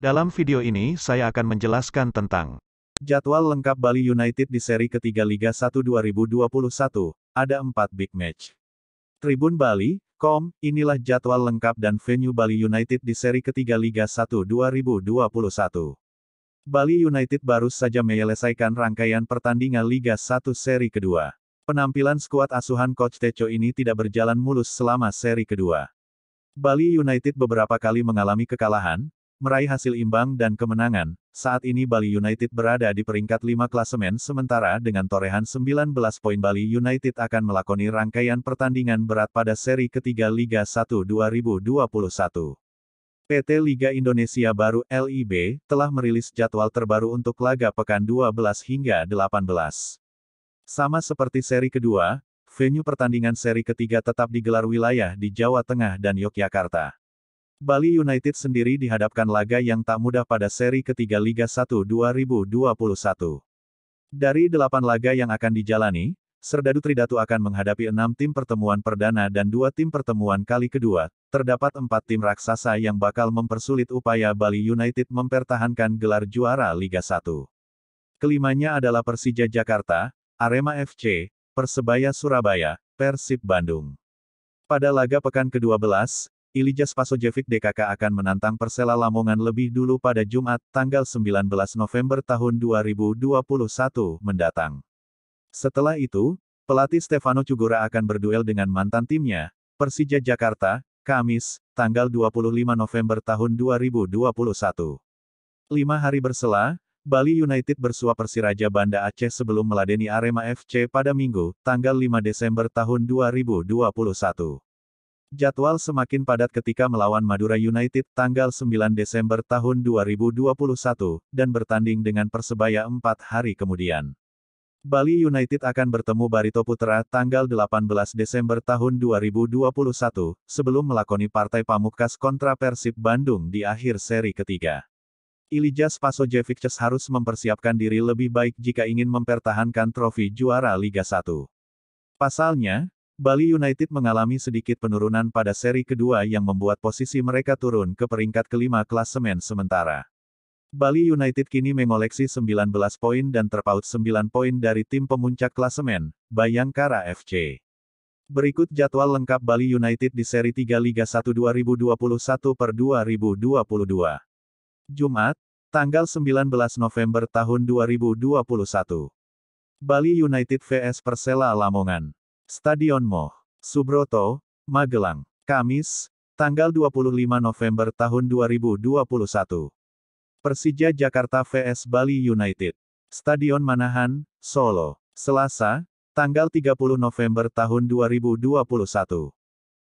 Dalam video ini saya akan menjelaskan tentang jadwal lengkap Bali United di seri ketiga Liga 1 2021, ada 4 big match. Tribun Bali, Kom, inilah jadwal lengkap dan venue Bali United di seri ketiga Liga 1 2021. Bali United baru saja menyelesaikan rangkaian pertandingan Liga 1 seri kedua. Penampilan skuad asuhan Coach Techo ini tidak berjalan mulus selama seri kedua. Bali United beberapa kali mengalami kekalahan, meraih hasil imbang dan kemenangan, saat ini Bali United berada di peringkat 5 klasemen sementara dengan torehan 19 poin Bali United akan melakoni rangkaian pertandingan berat pada seri ketiga Liga 1 2021. PT Liga Indonesia Baru LIB telah merilis jadwal terbaru untuk laga pekan 12 hingga 18. Sama seperti seri kedua, venue pertandingan seri ketiga tetap digelar wilayah di Jawa Tengah dan Yogyakarta. Bali United sendiri dihadapkan laga yang tak mudah pada seri ketiga Liga 1 2021. Dari delapan laga yang akan dijalani, Serdadu Tridatu akan menghadapi enam tim pertemuan perdana dan dua tim pertemuan kali kedua, terdapat empat tim raksasa yang bakal mempersulit upaya Bali United mempertahankan gelar juara Liga 1. Kelimanya adalah Persija Jakarta, Arema FC, Persebaya Surabaya, Persib Bandung. Pada laga pekan ke-12, Ilija Spasojevic DKK akan menantang Persela Lamongan lebih dulu pada Jumat, tanggal 19 November tahun 2021 mendatang. Setelah itu, pelatih Stefano Cugura akan berduel dengan mantan timnya, Persija Jakarta, Kamis, tanggal 25 November tahun 2021. Lima hari bersela, Bali United bersua Persiraja Banda Aceh sebelum meladeni Arema FC pada Minggu, tanggal 5 Desember tahun 2021. Jadwal semakin padat ketika melawan Madura United tanggal 9 Desember tahun 2021, dan bertanding dengan Persebaya empat hari kemudian. Bali United akan bertemu Barito Putra tanggal 18 Desember tahun 2021, sebelum melakoni partai pamukkas kontra Persib Bandung di akhir seri ketiga. Ilija Spasojevic harus mempersiapkan diri lebih baik jika ingin mempertahankan trofi juara Liga 1. Pasalnya, Bali United mengalami sedikit penurunan pada seri kedua yang membuat posisi mereka turun ke peringkat kelima klasemen sementara. Bali United kini mengoleksi 19 poin dan terpaut 9 poin dari tim pemuncak klasemen, Bayangkara FC. Berikut jadwal lengkap Bali United di seri 3 Liga 1 2021 per 2022. Jumat, tanggal 19 November tahun 2021. Bali United vs Persela Lamongan. Stadion Moh. Subroto, Magelang. Kamis, tanggal 25 November tahun 2021. Persija Jakarta vs Bali United. Stadion Manahan, Solo. Selasa, tanggal 30 November tahun 2021.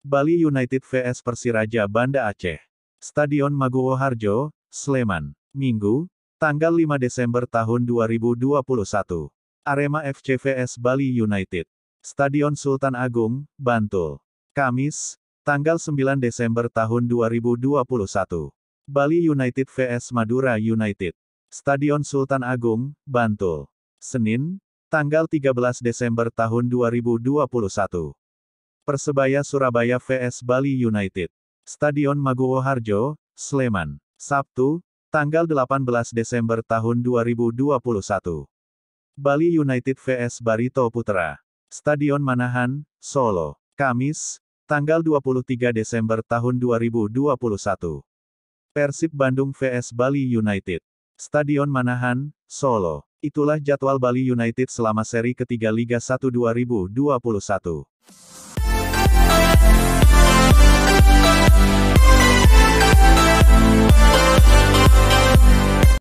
Bali United vs Persiraja Banda Aceh. Stadion Maguwo Harjo, Sleman. Minggu, tanggal 5 Desember tahun 2021. Arema FC vs Bali United. Stadion Sultan Agung, Bantul. Kamis, tanggal 9 Desember tahun 2021. Bali United vs Madura United. Stadion Sultan Agung, Bantul. Senin, tanggal 13 Desember tahun 2021. Persebaya Surabaya vs Bali United. Stadion Maguwo Harjo, Sleman. Sabtu, tanggal 18 Desember tahun 2021. Bali United vs Barito Putra. Stadion Manahan, Solo, Kamis, tanggal 23 Desember tahun 2021. Persib Bandung vs Bali United. Stadion Manahan, Solo. Itulah jadwal Bali United selama seri ketiga Liga 1 2021.